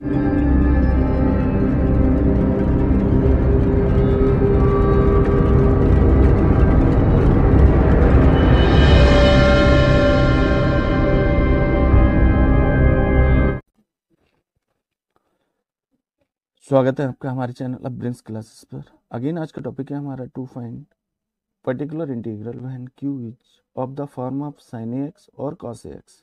स्वागत है आपका हमारे चैनल अब क्लासेस पर अगेन आज का टॉपिक है हमारा to find particular integral when Q is of the form of sine X और कॉस एक्स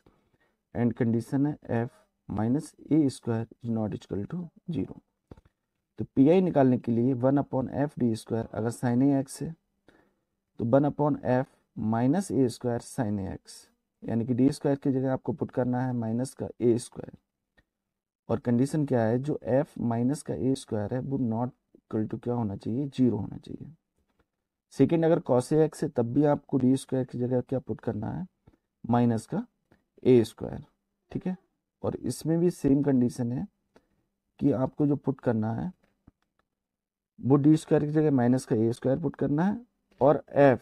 एंड कंडीशन है F minus A square is not equal to zero तो पी आई निकालने के लिए one upon F D square अगर sine A X है तो one upon F minus A square sine A X यानी कि डी स्क्वायर की जगह आपको पुट करना है माइनस का ए स्क्वायर और कंडीशन क्या है जो एफ माइनस का ए स्क्वायर है वो नॉट इक्वल टू क्या होना चाहिए जीरो होना चाहिए सेकेंड अगर कॉस ए एक्स है तब भी आपको डी स्क्वायर की जगह क्या पुट करना है माइनस का ए स्क्वायर ठीक है और इसमें भी सेम कंडीशन है कि आपको जो पुट करना है वो डी स्क्वायर की जगह माइनस का ए स्क्वायर पुट करना है और एफ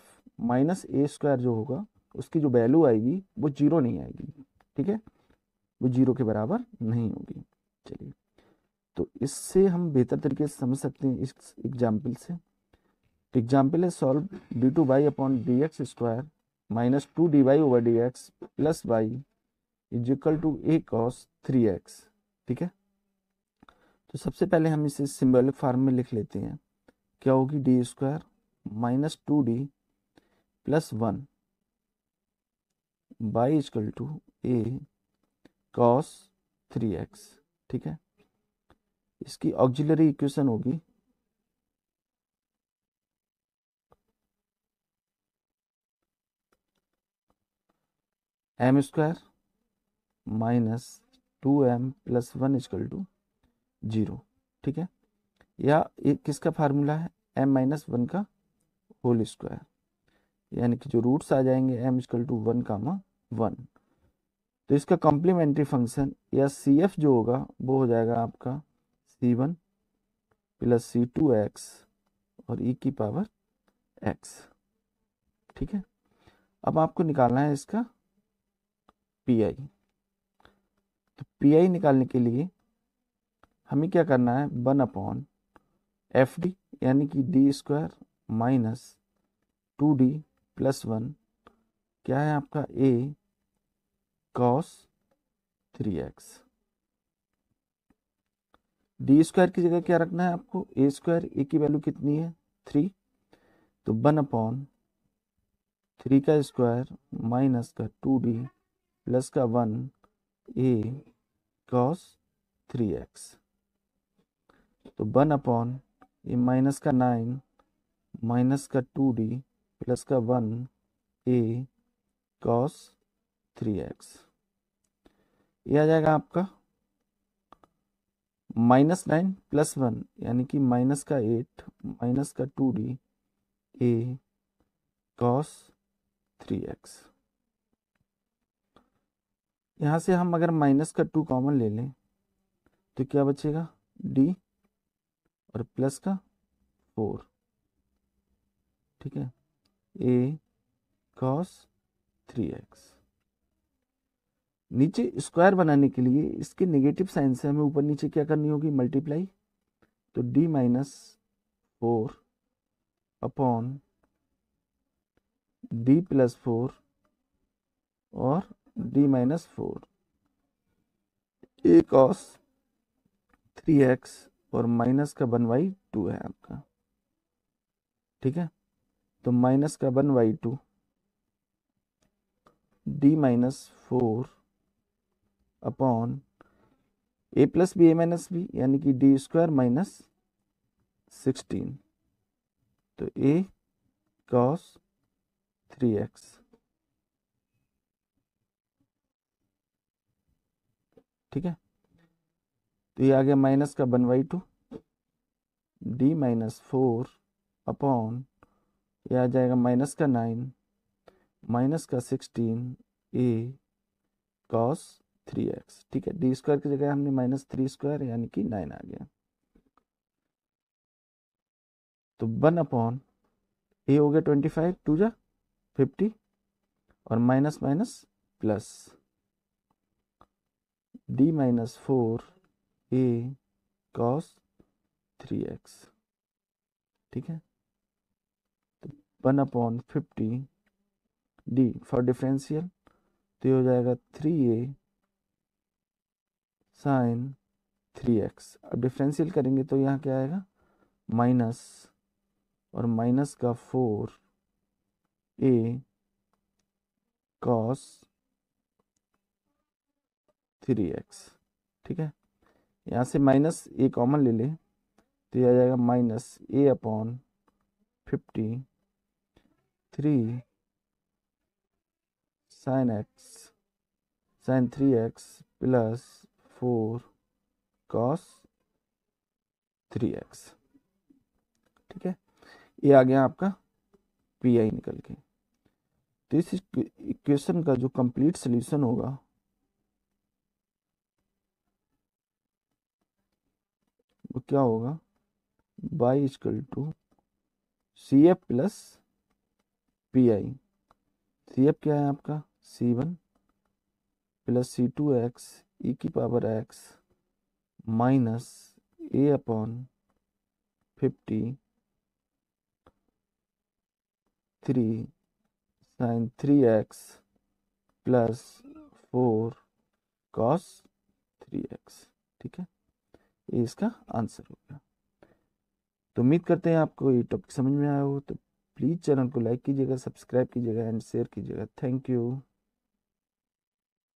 माइनस ए स्क्वायर जो होगा उसकी जो वैल्यू आएगी वो जीरो नहीं आएगी ठीक है वो जीरो के बराबर नहीं होगी चलिए तो इससे हम बेहतर तरीके से समझ सकते हैं इस एग्जाम्पल से एग्जाम्पल है solve D two Y upon D X square minus two D Y over D X plus Y is equal to A cos three X ठीक है तो सबसे पहले हम इसे सिम्बोलिक फॉर्म में लिख लेते हैं क्या होगी D square minus two D plus one Y is equal to A cos three X ठीक है इसकी ऑक्जिलरी इक्वेशन होगी M square minus two M plus one is equal to zero ठीक है या किसका फार्मूला है एम माइनस वन का होल स्क्वायर यानी कि जो रूट्स आ जाएंगे M is equal to one comma one तो इसका कॉम्प्लीमेंट्री फंक्शन या सी एफ जो होगा वो हो जाएगा आपका C one plus C two X और ई e की पावर एक्स ठीक है अब आपको निकालना है इसका पी आई तो पी निकालने के लिए हमें क्या करना है वन अपॉन एफ डी यानी कि D square minus two D plus one क्या है आपका A cos three X D square की जगह क्या रखना है आपको ए स्क्वायर ए की वैल्यू कितनी है थ्री तो वन अपॉन थ्री का स्क्वायर माइनस का टू डी प्लस का one A cos three X तो वन अपॉन ए माइनस का नाइन माइनस का टू डी प्लस का one A cos three X ये आ जाएगा आपका माइनस नाइन प्लस वन यानी कि माइनस का एट माइनस का two D A cos three X यहाँ से हम अगर माइनस का टू कॉमन ले लें तो क्या बचेगा डी और प्लस का फोर ठीक है ए कॉस थ्री एक्स नीचे स्क्वायर बनाने के लिए इसके नेगेटिव साइन से हमें ऊपर नीचे क्या करनी होगी मल्टीप्लाई तो D minus four upon D plus four और D minus four A cos three X और माइनस का वन वाई टू है आपका ठीक है तो माइनस का one by two D minus four upon A plus B A minus B यानी कि डी स्क्वायर माइनस सिक्सटीन तो ए कॉस थ्री एक्स ठीक है तो ये आ गया माइनस का one by two D minus four upon ये आ जाएगा माइनस का नाइन माइनस का sixteen A cos three X ठीक है डी स्क्वायर की जगह हमने माइनस थ्री स्क्वायर यानी कि नाइन आ गया तो वन अपॉन ए हो गया ट्वेंटी फाइव टू जा फिफ्टी और minus minus plus D minus four A cos three X ठीक है तो one upon fifty D for differential तो ये हो जाएगा three A sine three X अब डिफरेंशियल करेंगे तो यहाँ क्या आएगा माइनस और माइनस का four A cos three X ठीक है यहाँ से माइनस ए कॉमन ले लें तो यह आ जाएगा minus A upon fifty three sine X sine three X plus four cos three X ठीक है ये आ गया आपका पी आई निकल के तो इस इक्वेशन का जो कंप्लीट सोल्यूशन होगा तो क्या होगा by is equal to C F plus P I C F क्या है आपका C one plus C two X E की power X minus A upon fifty three sine three X plus four cos three X ठीक है ये इसका answer होगा तो उम्मीद करते हैं आपको ये टॉपिक समझ में आया हो तो प्लीज़ चैनल को लाइक कीजिएगा सब्सक्राइब कीजिएगा एंड शेयर कीजिएगा थैंक यू